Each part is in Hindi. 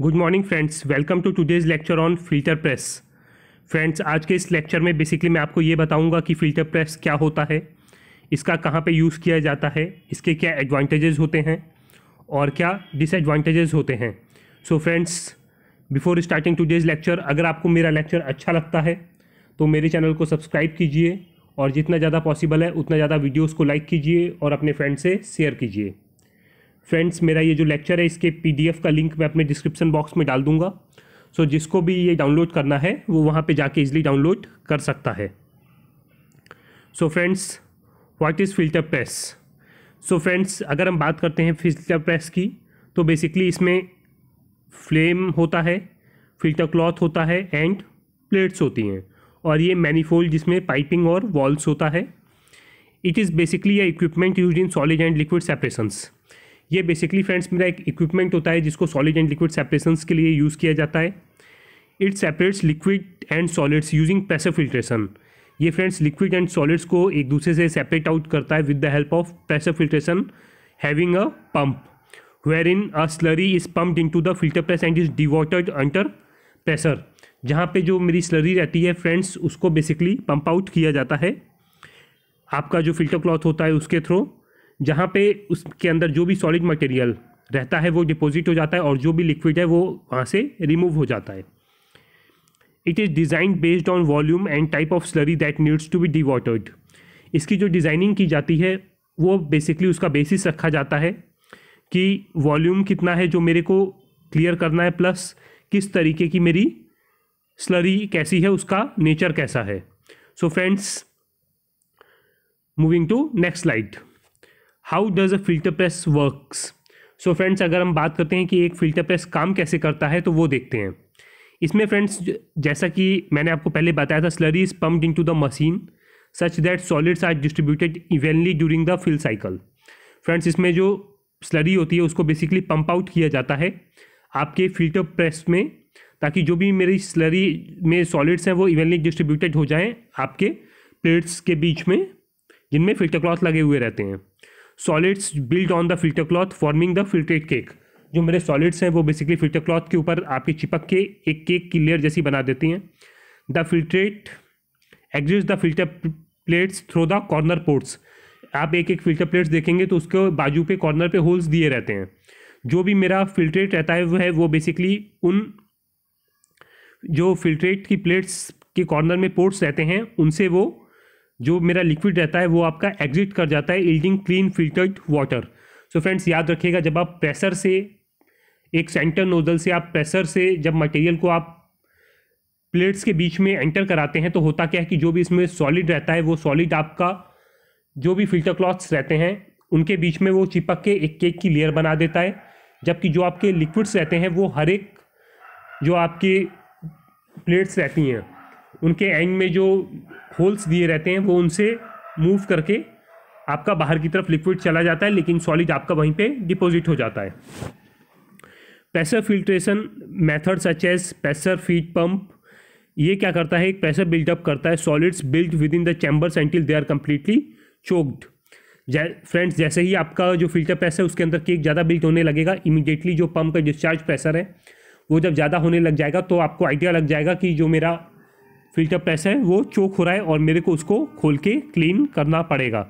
good morning friends welcome to today's lecture on filter press friends आज के इस लेक्चर में बेसिकली मैं आपको ये बताऊंगा कि फ़िल्टर प्रेस क्या होता है इसका कहाँ पे यूज़ किया जाता है इसके क्या एडवांटेजेस होते हैं और क्या डिसएडवांटेजेस होते हैं so friends before starting today's lecture अगर आपको मेरा लेक्चर अच्छा लगता है तो मेरे चैनल को सब्सक्राइब कीजिए और जितना ज़्यादा पॉसिबल है उतना ज़्यादा वीडियोज़ को लाइक कीजिए और अपने फ्रेंड से शेयर कीजिए फ्रेंड्स मेरा ये जो लेक्चर है इसके पीडीएफ का लिंक मैं अपने डिस्क्रिप्शन बॉक्स में डाल दूंगा सो so, जिसको भी ये डाउनलोड करना है वो वहाँ पे जाके इजली डाउनलोड कर सकता है so friends what is filter press so friends अगर हम बात करते हैं फिल्टर प्रेस की तो बेसिकली इसमें फ्लेम होता है फिल्टर क्लॉथ होता है एंड प्लेट्स होती हैं और ये मैनीफोल्ड जिसमें पाइपिंग और वॉल्स होता है it is basically a equipment use in solid and liquid separations ये बेसिकली फ्रेंड्स मेरा एक इक्विपमेंट होता है जिसको सॉलिड एंड लिक्विड सेपरेशन के लिए यूज़ किया जाता है it separates liquid and solids using pressure filtration ये फ्रेंड्स लिक्विड एंड सॉलिड्स को एक दूसरे से सेपरेट आउट करता है with the help of pressure filtration having a pump where in a slurry is pumped into the filter press and is dewatered under pressure जहाँ पे जो मेरी स्लरी रहती है फ्रेंड्स उसको बेसिकली पंप आउट किया जाता है आपका जो फिल्टर क्लॉथ होता है उसके थ्रू जहाँ पे उसके अंदर जो भी सॉलिड मटेरियल रहता है वो डिपॉजिट हो जाता है और जो भी लिक्विड है वो वहाँ से रिमूव हो जाता है it is design based on volume and type of slurry that needs to be dewatered इसकी जो डिज़ाइनिंग की जाती है वो बेसिकली उसका बेसिस रखा जाता है कि वॉल्यूम कितना है जो मेरे को क्लियर करना है प्लस किस तरीके की मेरी स्लरी कैसी है उसका नेचर कैसा है so friends moving to next slide how does a filter press works so friends अगर हम बात करते हैं कि एक फ़िल्टर प्रेस काम कैसे करता है तो वो देखते हैं इसमें फ्रेंड्स जैसा कि मैंने आपको पहले बताया था slurry is into the machine such that solids are distributed evenly during the fill cycle friends इसमें जो स्लरी होती है उसको बेसिकली पम्प आउट किया जाता है आपके फिल्टर प्रेस में ताकि जो भी मेरी स्लरी में सॉलिड्स हैं वो इवेनली डिस्ट्रीब्यूटेड हो जाएँ आपके प्लेट्स के बीच में जिनमें फिल्टर क्लॉथ लगे हुए रहते हैं solids build on the filter cloth forming the filtrate cake जो मेरे सॉलिड्स हैं वो बेसिकली फिल्टर क्लॉथ के ऊपर आपके चिपक के एक केक की लेयर जैसी बना देती हैं the filtrate exist the filter plates through the corner ports आप एक एक फिल्टर प्लेट्स देखेंगे तो उसके बाजू पे कॉर्नर पे होल्स दिए रहते हैं जो भी मेरा फिल्ट्रेट रहता है वो है वो बेसिकली उन जो फिल्ट्रेट की प्लेट्स के कॉर्नर में पोर्ट्स रहते हैं उनसे वो जो मेरा लिक्विड रहता है वो आपका एग्जिट कर जाता है yielding clean filtered water so friends याद रखिएगा जब आप प्रेशर से एक सेंटर नोजल से आप प्रेशर से जब मटेरियल को आप प्लेट्स के बीच में एंटर कराते हैं तो होता क्या है कि जो भी इसमें सॉलिड रहता है वो सॉलिड आपका जो भी फिल्टर क्लॉथ्स रहते हैं उनके बीच में वो चिपक के एक केक की लेयर बना देता है जबकि जो आपके लिक्विड्स रहते हैं वो हर एक जो आपके प्लेट्स रहती हैं उनके एंड में जो होल्स दिए रहते हैं वो उनसे मूव करके आपका बाहर की तरफ लिक्विड चला जाता है लेकिन सॉलिड आपका वहीं पे डिपॉजिट हो जाता है pressure filtration method such as pressure feed pump ये क्या करता है एक प्रेशर बिल्डअप करता है solids build within the chambers until they are completely choked friends जैसे ही आपका जो फिल्टर प्रेशर है उसके अंदर केक ज़्यादा बिल्ट होने लगेगा इमीडिएटली जो पंप का डिस्चार्ज प्रेशर है वो जब ज़्यादा होने लग जाएगा तो आपको आइडिया लग जाएगा कि जो मेरा फिल्टर प्रेस है वो चोक हो रहा है और मेरे को उसको खोल के क्लीन करना पड़ेगा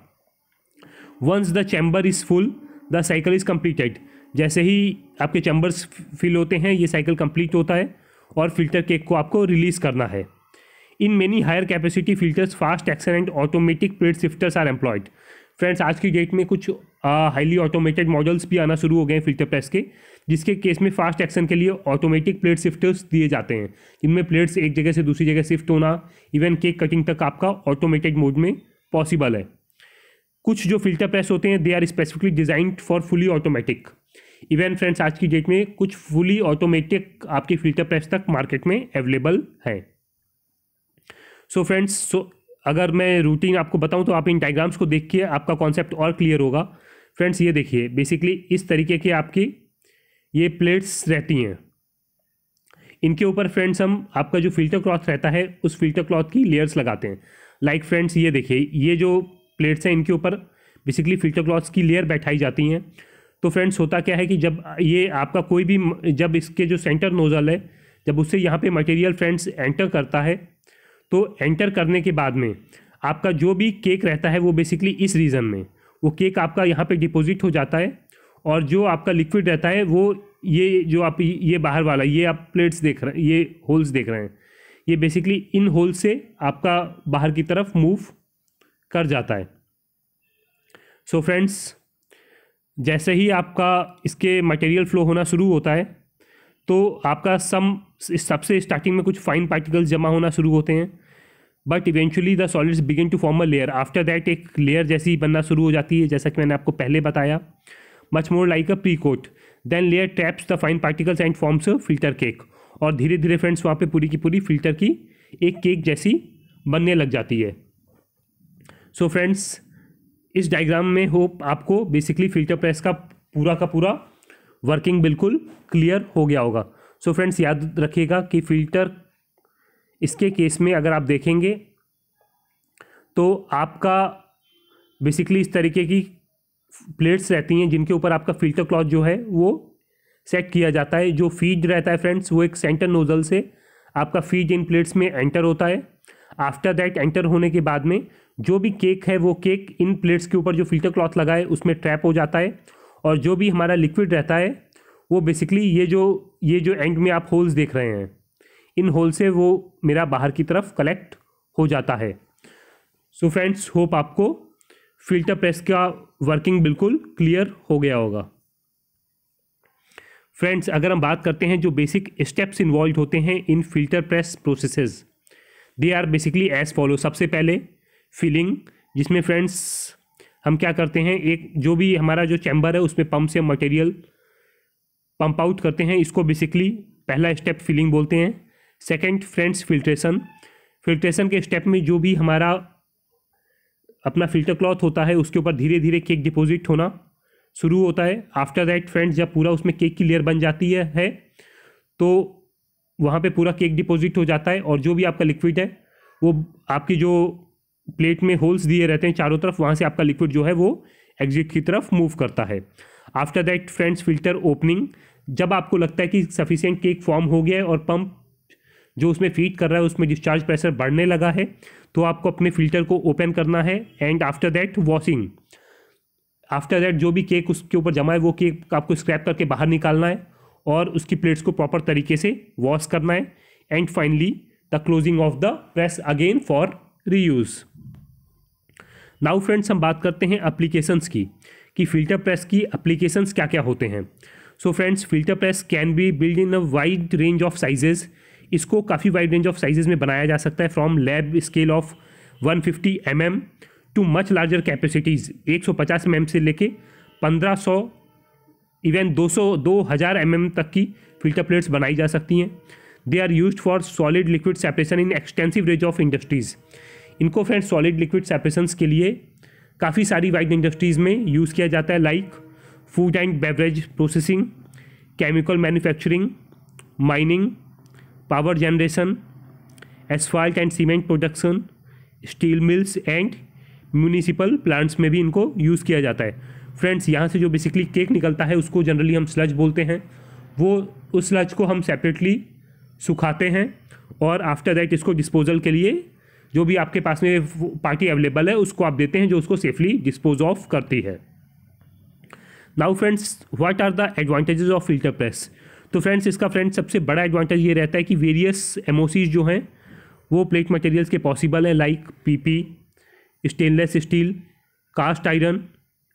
once the chamber is full the cycle is completed जैसे ही आपके चैम्बर्स फिल होते हैं ये साइकिल कम्प्लीट होता है और फिल्टर केक को आपको रिलीज़ करना है in many higher capacity filters fast excellent automatic plate shifters are employed friends आज की डेट में कुछ हाईली ऑटोमेटेड मॉडल्स भी आना शुरू हो गए हैं फिल्टर प्रेस के जिसके केस में फास्ट एक्शन के लिए ऑटोमेटिक प्लेट शिफ्टर्स दिए जाते हैं इनमें प्लेट्स एक जगह से दूसरी जगह शिफ्ट होना इवन केक कटिंग तक आपका ऑटोमेटेड मोड में पॉसिबल है कुछ जो फिल्टर प्रेस होते हैं they are specifically designed for fully automatic even friends आज की डेट में कुछ फुली ऑटोमेटिक आपके फिल्टर प्रेस तक मार्केट में अवेलेबल है सो फ्रेंड्स सो अगर मैं रूटीन आपको बताऊं तो आप इन डायग्राम्स को देख के आपका कॉन्सेप्ट और क्लियर होगा फ्रेंड्स ये देखिए बेसिकली इस तरीके की आपकी ये प्लेट्स रहती हैं इनके ऊपर फ्रेंड्स हम आपका जो फिल्टर क्लॉथ रहता है उस फिल्टर क्लॉथ की लेयर्स लगाते हैं लाइक like फ्रेंड्स ये देखिए ये जो प्लेट्स हैं इनके ऊपर बेसिकली फिल्टर क्लॉथ्स की लेयर बैठाई जाती हैं तो फ्रेंड्स होता क्या है कि जब ये आपका कोई भी जब इसके जो सेंटर नोज़ल है जब उससे यहाँ पे मटेरियल फ्रेंड्स एंटर करता है तो एंटर करने के बाद में आपका जो भी केक रहता है वो बेसिकली इस रीजन में वो केक आपका यहाँ पे डिपॉजिट हो जाता है और जो आपका लिक्विड रहता है वो ये जो आप ये बाहर वाला ये आप प्लेट्स देख रहे हैं ये होल्स देख रहे हैं ये बेसिकली इन होल्स से आपका बाहर की तरफ मूव कर जाता है सो so फ्रेंड्स जैसे ही आपका इसके मटेरियल फ्लो होना शुरू होता है तो आपका सम सबसे स्टार्टिंग में कुछ फाइन पार्टिकल्स जमा होना शुरू होते हैं but eventually the solids begin to form a layer after that एक लेयर जैसी बनना शुरू हो जाती है जैसा कि मैंने आपको पहले बताया much more like a pre coat then layer traps the fine particles and forms filter cake और धीरे धीरे फ्रेंड्स वहाँ पे पूरी की पूरी फिल्टर की एक केक जैसी बनने लग जाती है सो so फ्रेंड्स इस डायग्राम में होप आपको बेसिकली फिल्टर प्रेस का पूरा का पूरा वर्किंग बिल्कुल क्लियर हो गया होगा सो so फ्रेंड्स याद रखिएगा कि फिल्टर इसके केस में अगर आप देखेंगे तो आपका बेसिकली इस तरीके की प्लेट्स रहती हैं जिनके ऊपर आपका फिल्टर क्लॉथ जो है वो सेट किया जाता है जो फीड रहता है फ्रेंड्स वो एक सेंटर नोज़ल से आपका फीड इन प्लेट्स में एंटर होता है आफ्टर दैट एंटर होने के बाद में जो भी केक है वो केक इन प्लेट्स के ऊपर जो फिल्टर क्लॉथ लगा है उसमें ट्रैप हो जाता है और जो भी हमारा लिक्विड रहता है वो बेसिकली ये जो ये जो एंड में आप होल्स देख रहे हैं इन होल से वो मेरा बाहर की तरफ कलेक्ट हो जाता है सो फ्रेंड्स होप आपको फिल्टर प्रेस का वर्किंग बिल्कुल क्लियर हो गया होगा फ्रेंड्स अगर हम बात करते हैं जो बेसिक स्टेप्स इन्वॉल्व होते हैं in filter press processes they are basically as follow सबसे पहले फिलिंग जिसमें फ्रेंड्स हम क्या करते हैं एक जो भी हमारा जो चैम्बर है उसमें पम्प से मटेरियल पंप आउट करते हैं इसको बेसिकली पहला स्टेप फिलिंग बोलते हैं सेकंड फ्रेंड्स फिल्ट्रेशन फिल्ट्रेशन के स्टेप में जो भी हमारा अपना फिल्टर क्लॉथ होता है उसके ऊपर धीरे धीरे केक डिपॉजिट होना शुरू होता है आफ्टर दैट फ्रेंड्स जब पूरा उसमें केक की लेयर बन जाती है, है तो वहाँ पे पूरा केक डिपॉजिट हो जाता है और जो भी आपका लिक्विड है वो आपकी जो प्लेट में होल्स दिए रहते हैं चारों तरफ वहाँ से आपका लिक्विड जो है वो एग्जिट की तरफ मूव करता है after that friends filter opening जब आपको लगता है कि सफिशियंट केक फॉर्म हो गया है और पंप जो उसमें फीड कर रहा है उसमें डिस्चार्ज प्रेशर बढ़ने लगा है तो आपको अपने फिल्टर को ओपन करना है and after that washing after that जो भी केक उसके ऊपर जमा है वो केक आपको स्क्रैप करके बाहर निकालना है और उसकी प्लेट्स को प्रॉपर तरीके से वॉश करना है and finally the closing of the press again for reuse now friends हम बात करते हैं अप्लीकेशंस की कि फ़िल्टर प्रेस की अप्लीकेशंस क्या क्या होते हैं so friends filter press can be build in a wide range of sizes इसको काफ़ी वाइड रेंज ऑफ साइजेस में बनाया जा सकता है from lab scale of 150 fifty mm to much larger capacities 150 mm से लेके 1500 इवन दो 2000 mm तक की फिल्टर प्लेट्स बनाई जा सकती हैं they are use for solid liquid separation in extensive range of industries इनको फ्रेंड सॉलिड लिक्विड सेपरेशन के लिए काफ़ी सारी वाइड इंडस्ट्रीज़ में यूज़ किया जाता है like food and beverage processing chemical manufacturing mining power generation asphalt and cement production steel mills and municipal plants में भी इनको यूज़ किया जाता है फ्रेंड्स यहाँ से जो बेसिकली केक निकलता है उसको जनरली हम स्लज बोलते हैं वो उस स्लज को हम सेपरेटली सुखाते हैं और आफ्टर दैट इसको डिस्पोजल के लिए जो भी आपके पास में पार्टी अवेलेबल है उसको आप देते हैं जो उसको सेफली डिस्पोज ऑफ करती है now friends what are the advantages of filter press तो फ्रेंड्स इसका फ्रेंड्स सबसे बड़ा एडवांटेज ये रहता है कि वेरियस एम जो हैं वो प्लेट मटेरियल्स के पॉसिबल हैं like PP stainless steel cast iron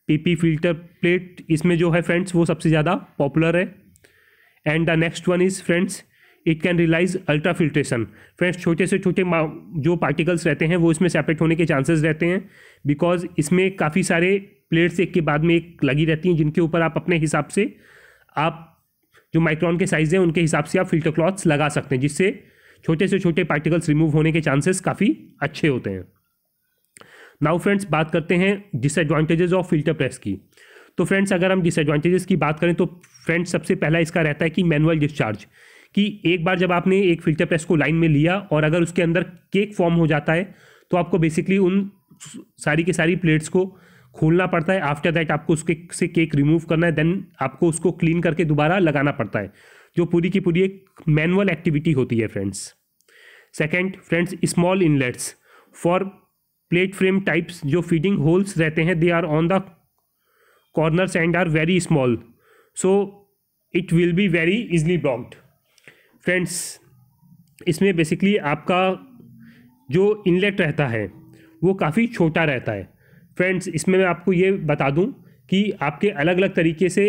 PP filter plate इसमें जो है फ्रेंड्स वो सबसे ज़्यादा पॉपुलर है and the next one is friends it can realize ultra filtration friends छोटे से छोटे जो पार्टिकल्स रहते हैं वो इसमें सेपरेट होने के चांसेस रहते हैं बिकॉज इसमें काफ़ी सारे प्लेट्स एक के बाद में एक लगी रहती हैं जिनके ऊपर आप अपने हिसाब से आप जो माइक्रॉन के साइज़ हैं उनके हिसाब से आप फिल्टर क्लॉथ्स लगा सकते हैं जिससे छोटे से छोटे पार्टिकल्स रिमूव होने के चांसेस काफ़ी अच्छे होते हैं नाउ फ्रेंड्स बात करते हैं डिसएडवांटेजेस ऑफ फिल्टर प्रेस की तो फ्रेंड्स अगर हम डिसएडवांटेजेस की बात करें तो फ्रेंड्स सबसे पहला इसका रहता है कि मैनुअल डिस्चार्ज कि एक बार जब आपने एक फिल्टर प्रेस को लाइन में लिया और अगर उसके अंदर केक फॉर्म हो जाता है तो आपको बेसिकली उन सारी की सारी प्लेट्स को खोलना पड़ता है आफ्टर दैट आपको उसके से केक रिमूव करना है देन आपको उसको क्लीन करके दोबारा लगाना पड़ता है जो पूरी की पूरी एक मैनुअल एक्टिविटी होती है friends second friends small inlets for plate frame types जो फीडिंग होल्स रहते हैं they are on the corners and are very small so it will be very easily blocked friends इसमें बेसिकली आपका जो इनलेट रहता है वो काफ़ी छोटा रहता है फ्रेंड्स इसमें मैं आपको ये बता दूं कि आपके अलग अलग तरीके से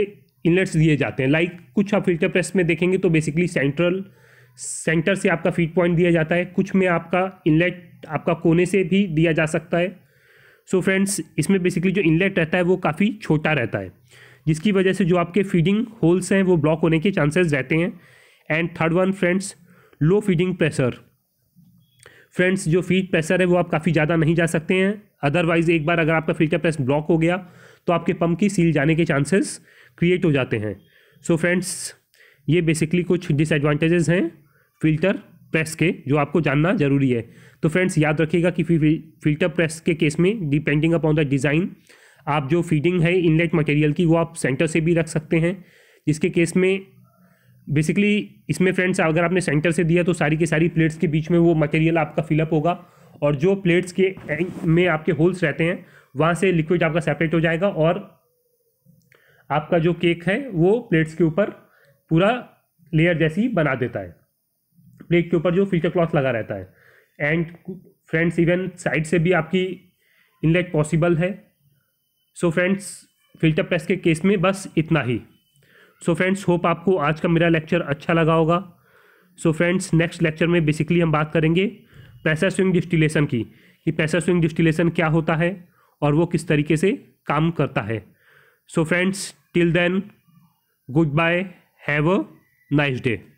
इनलेट्स दिए जाते हैं लाइक कुछ आप फिल्टर प्रेस में देखेंगे तो बेसिकली सेंट्रल सेंटर से आपका फीड पॉइंट दिया जाता है कुछ में आपका इनलेट आपका कोने से भी दिया जा सकता है सो so फ्रेंड्स इसमें बेसिकली जो इनलेट रहता है वो काफ़ी छोटा रहता है जिसकी वजह से जो आपके फीडिंग होल्स हैं वो ब्लॉक होने के चांसेस रहते हैं and third one friends low feeding pressure friends जो फीड प्रेशर है वो आप काफ़ी ज़्यादा नहीं जा सकते हैं अदरवाइज़ एक बार अगर आपका फिल्टर प्रेस ब्लॉक हो गया तो आपके पंप की सील जाने के चांसेस क्रिएट हो जाते हैं सो so फ्रेंड्स ये बेसिकली कुछ डिसएडवांटेजेस हैं फिल्टर प्रेस के जो आपको जानना जरूरी है तो फ्रेंड्स याद रखिएगा कि फिल्टर प्रेस के केस में डिपेंडिंग अपॉन द डिज़ाइन आप जो फीडिंग है इनलेट मटेरियल की वो आप सेंटर से भी रख सकते हैं जिसके केस में बेसिकली इसमें फ्रेंड्स अगर आपने सेंटर से दिया तो सारी की सारी प्लेट्स के बीच में वो मटेरियल आपका फिलअप होगा और जो प्लेट्स के में आपके होल्स रहते हैं वहाँ से लिक्विड आपका सेपरेट हो जाएगा और आपका जो केक है वो प्लेट्स के ऊपर पूरा लेयर जैसी बना देता है प्लेट के ऊपर जो फिल्टर क्लॉथ लगा रहता है एंड फ्रेंड्स इवन साइड से भी आपकी इनलेट पॉसिबल है सो फ्रेंड्स फिल्टर प्रेस के केस में बस इतना ही सो फ्रेंड्स होप आपको आज का मेरा लेक्चर अच्छा लगा होगा सो फ्रेंड्स नेक्स्ट लेक्चर में बेसिकली हम बात करेंगे पैसा स्विंग डिस्टिलेशन की कि पैसा स्विंग डिस्टिलेशन क्या होता है और वो किस तरीके से काम करता है so friends till then goodbye have a nice day